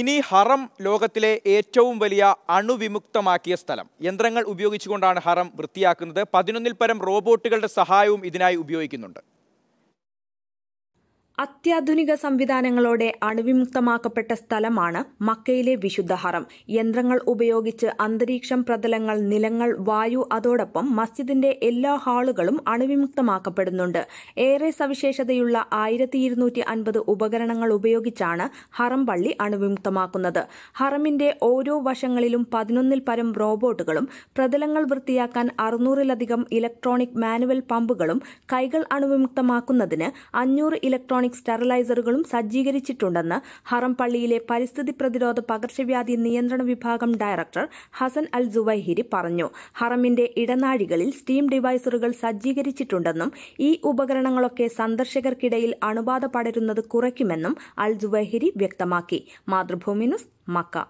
ഇനി ഹറം ലോകത്തിലെ ഏറ്റവും വലിയ അണുവിമുക്തമാക്കിയ സ്ഥലം യന്ത്രങ്ങൾ ഉപയോഗിച്ചുകൊണ്ടാണ് ഹറം വൃത്തിയാക്കുന്നത് പതിനൊന്നിൽ പരം റോബോട്ടുകളുടെ സഹായവും ഇതിനായി ഉപയോഗിക്കുന്നുണ്ട് അത്യാധുനിക സംവിധാനങ്ങളോടെ അണുവിമുക്തമാക്കപ്പെട്ട സ്ഥലമാണ് മക്കയിലെ വിശുദ്ധ ഹറം യന്ത്രങ്ങൾ ഉപയോഗിച്ച് അന്തരീക്ഷം പ്രതലങ്ങൾ നിലങ്ങൾ വായു അതോടൊപ്പം മസ്ജിദിന്റെ എല്ലാ ഹാളുകളും അണുവിമുക്തമാക്കപ്പെടുന്നുണ്ട് ഏറെ സവിശേഷതയുള്ള ആയിരത്തി ഇരുന്നൂറ്റി അൻപത് ഉപകരണങ്ങൾ ഉപയോഗിച്ചാണ് ഹറം പള്ളി അണുവിമുക്തമാക്കുന്നത് ഹറമിന്റെ ഓരോ വശങ്ങളിലും പതിനൊന്നിൽ പരം റോബോട്ടുകളും പ്രതലങ്ങൾ വൃത്തിയാക്കാൻ അറുന്നൂറിലധികം ഇലക്ട്രോണിക് മാനുവൽ പമ്പുകളും കൈകൾ അണുവിമുക്തമാക്കുന്നതിന് അഞ്ഞൂറ് ഇലക്ട്രോണിക് ഇലക്ട്രോണിക് സ്റ്റെറിലൈസറുകളും സജ്ജീകരിച്ചിട്ടുണ്ടെന്ന് ഹറം പള്ളിയിലെ പരിസ്ഥിതി പ്രതിരോധ പകർച്ചവ്യാധി നിയന്ത്രണ വിഭാഗം ഡയറക്ടർ ഹസൻ അൽ ജുവൈഹിരി പറഞ്ഞു ഹറമിന്റെ ഇടനാഴികളിൽ സ്റ്റീം ഡിവൈസറുകൾ സജ്ജീകരിച്ചിട്ടുണ്ടെന്നും ഈ ഉപകരണങ്ങളൊക്കെ സന്ദർശകർക്കിടയിൽ അണുബാധ പടരുന്നത് കുറയ്ക്കുമെന്നും അൽ ജുവൈഹിരി വ്യക്തമാക്കി മാതൃഭൂമി ന്യൂസ് മക്ക